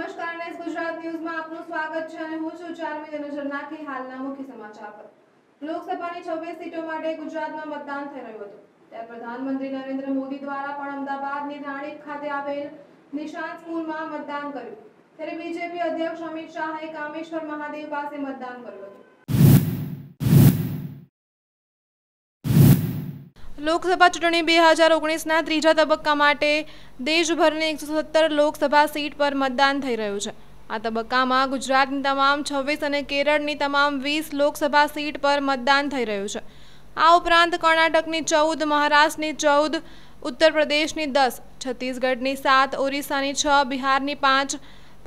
નમસ્કાર નેસ ગુજરાત ન્યૂઝમાં આપનું સ્વાગત છે અને હું છું ચારમી નજર નાખી હાલના મુખ્ય સમાચાર પર લોકસભાની છવ્વીસ સીટો માટે ગુજરાતમાં મતદાન થઈ રહ્યું હતું ત્યારે પ્રધાનમંત્રી નરેન્દ્ર મોદી દ્વારા પણ અમદાવાદની રાણીપ ખાતે આવેલ નિશાંત સ્કૂલમાં મતદાન કર્યું ત્યારે બીજેપી અધ્યક્ષ અમિત શાહે કામેશ્વર મહાદેવ પાસે મતદાન કર્યું હતું લોકસભા ચૂંટણી બે હજાર ઓગણીસના ત્રીજા તબક્કા માટે દેશભરની એકસો સત્તર લોકસભા સીટ પર મતદાન થઈ રહ્યું છે આ તબક્કામાં ગુજરાતની તમામ છવ્વીસ અને કેરળની તમામ વીસ લોકસભા સીટ પર મતદાન થઈ રહ્યું છે આ ઉપરાંત કર્ણાટકની ચૌદ મહારાષ્ટ્રની ચૌદ ઉત્તર પ્રદેશની દસ છત્તીસગઢની સાત ઓરિસ્સાની છ બિહારની પાંચ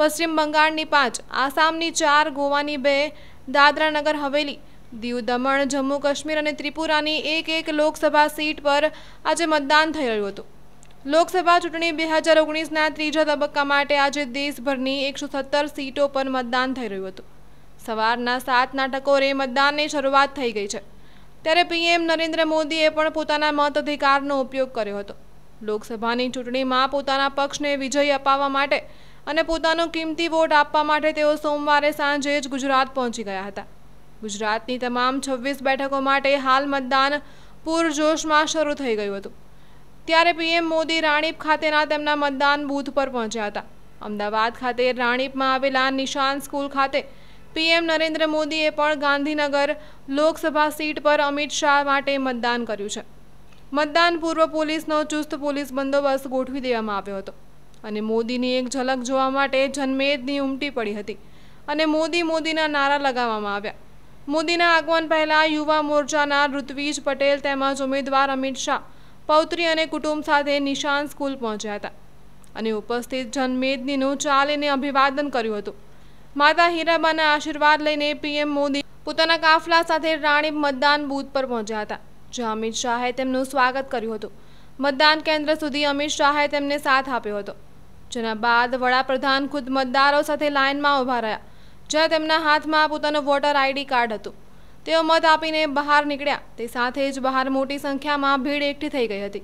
પશ્ચિમ બંગાળની પાંચ આસામની ચાર ગોવાની બે દાદરાનગર હવેલી દીવ દમણ જમ્મુ કાશ્મીર અને ત્રિપુરાની એક એક લોકસભા સીટ પર આજે મતદાન થઈ રહ્યું હતું લોકસભા ચૂંટણી બે હજાર ઓગણીસના ત્રીજા તબક્કા માટે આજે દેશભરની એકસો સત્તર સીટો પર મતદાન થઈ રહ્યું હતું સવારના સાત નાટકોરે મતદાનની શરૂઆત થઈ ગઈ છે ત્યારે પીએમ નરેન્દ્ર મોદીએ પણ પોતાના મત અધિકારનો ઉપયોગ કર્યો હતો લોકસભાની ચૂંટણીમાં પોતાના પક્ષને વિજય અપાવવા માટે અને પોતાનો કિંમતી વોટ આપવા માટે તેઓ સોમવારે સાંજે જ ગુજરાત પહોંચી ગયા હતા ગુજરાતની તમામ છવ્વીસ બેઠકો માટે હાલ મતદાન પૂરજોશમાં શરૂ થઈ ગયું હતું ત્યારે પીએમ મોદી રાણીપ ખાતેના તેમના મતદાન બૂથ પર પહોંચ્યા હતા અમદાવાદ ખાતે રાણીપમાં આવેલા નિશાન સ્કૂલ ખાતે પીએમ નરેન્દ્ર મોદીએ પણ ગાંધીનગર લોકસભા સીટ પર અમિત શાહ માટે મતદાન કર્યું છે મતદાન પૂર્વ પોલીસનો ચુસ્ત પોલીસ બંદોબસ્ત ગોઠવી દેવામાં આવ્યો હતો અને મોદીની એક ઝલક જોવા માટે જનમેદની ઉમટી પડી હતી અને મોદી મોદીના નારા લગાવવામાં આવ્યા મોદીના આગમન પહેલા યુવા મોરચાના ઋત્વીજ પટેલ તેમજ ઉમેદવાર અમિત શાહ પૌત્રી અને કુટુંબ સાથે નિશાન સ્કૂલ પહોંચ્યા હતા અને ઉપસ્થિત જનમેદનીનું ચાલીને અભિવાદન કર્યું હતું માતા હીરાબાના આશીર્વાદ લઈને પીએમ મોદી પોતાના કાફલા સાથે રાણીપ મતદાન બૂથ પર પહોંચ્યા હતા જ્યાં અમિત શાહે તેમનું સ્વાગત કર્યું હતું મતદાન કેન્દ્ર સુધી અમિત શાહે તેમને સાથ આપ્યો હતો જેના બાદ વડાપ્રધાન ખુદ મતદારો સાથે લાઇનમાં ઊભા રહ્યા જ્યાં તેમના હાથમાં પોતાનું વોટર આઈડી કાર્ડ હતું તેઓ મત આપીને બહાર નીકળ્યા તે સાથે જ બહાર મોટી સંખ્યામાં ભીડ એકઠી થઈ ગઈ હતી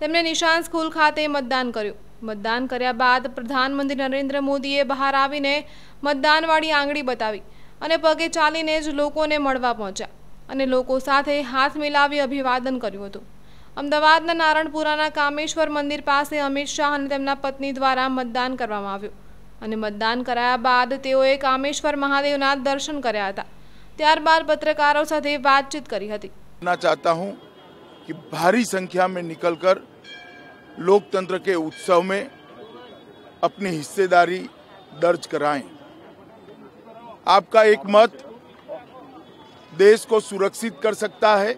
તેમણે નિશાન સ્કૂલ ખાતે મતદાન કર્યું મતદાન કર્યા બાદ પ્રધાનમંત્રી નરેન્દ્ર મોદીએ બહાર આવીને મતદાનવાળી આંગળી બતાવી અને પગે ચાલીને જ લોકોને મળવા પહોંચ્યા અને લોકો સાથે હાથ મિલાવી અભિવાદન કર્યું હતું અમદાવાદના નારણપુરાના કામેશ્વર મંદિર પાસે અમિત શાહ અને તેમના પત્ની દ્વારા મતદાન કરવામાં આવ્યું અને મતદાન કરાવ્યા બાદ તેઓ એક આમેશ્વર મહાદેવનાદ દર્શન કર્યા હતા ત્યાર બાદ પત્રકારો સાથે વાતચીત કરી હતી ના ચાહતા હું કે ભારી સંખ્યા મે નિકલકર લોકતંત્ર કે ઉત્સવ મે અપની હિસ્સેદારી દર્જ કરાયા આપકા એક મત દેશ કો સુરક્ષિત કર સકતા હે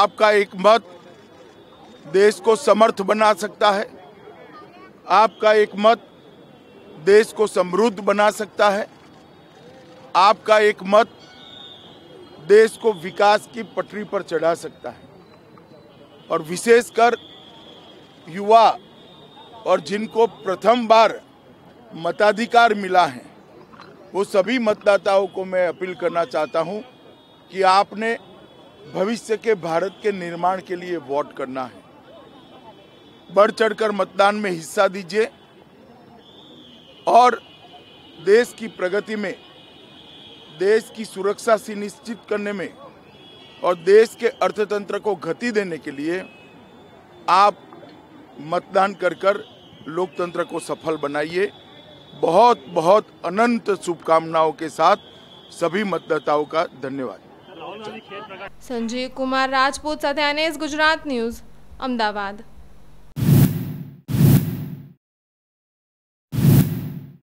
આપકા એક મત દેશ કો સમર્થ બના સકતા હે આપકા એક મત देश को समृद्ध बना सकता है आपका एक मत देश को विकास की पटरी पर चढ़ा सकता है और विशेषकर युवा और जिनको प्रथम बार मताधिकार मिला है वो सभी मतदाताओं को मैं अपील करना चाहता हूं कि आपने भविष्य के भारत के निर्माण के लिए वोट करना है बढ़ चढ़कर मतदान में हिस्सा दीजिए और देश की प्रगति में देश की सुरक्षा सुनिश्चित करने में और देश के अर्थतंत्र को गति देने के लिए आप मतदान कर कर लोकतंत्र को सफल बनाइए बहुत बहुत अनंत शुभकामनाओं के साथ सभी मतदाताओं का धन्यवाद संजीव कुमार राजपूत સાથે गुजरात न्यूज अहमदाबाद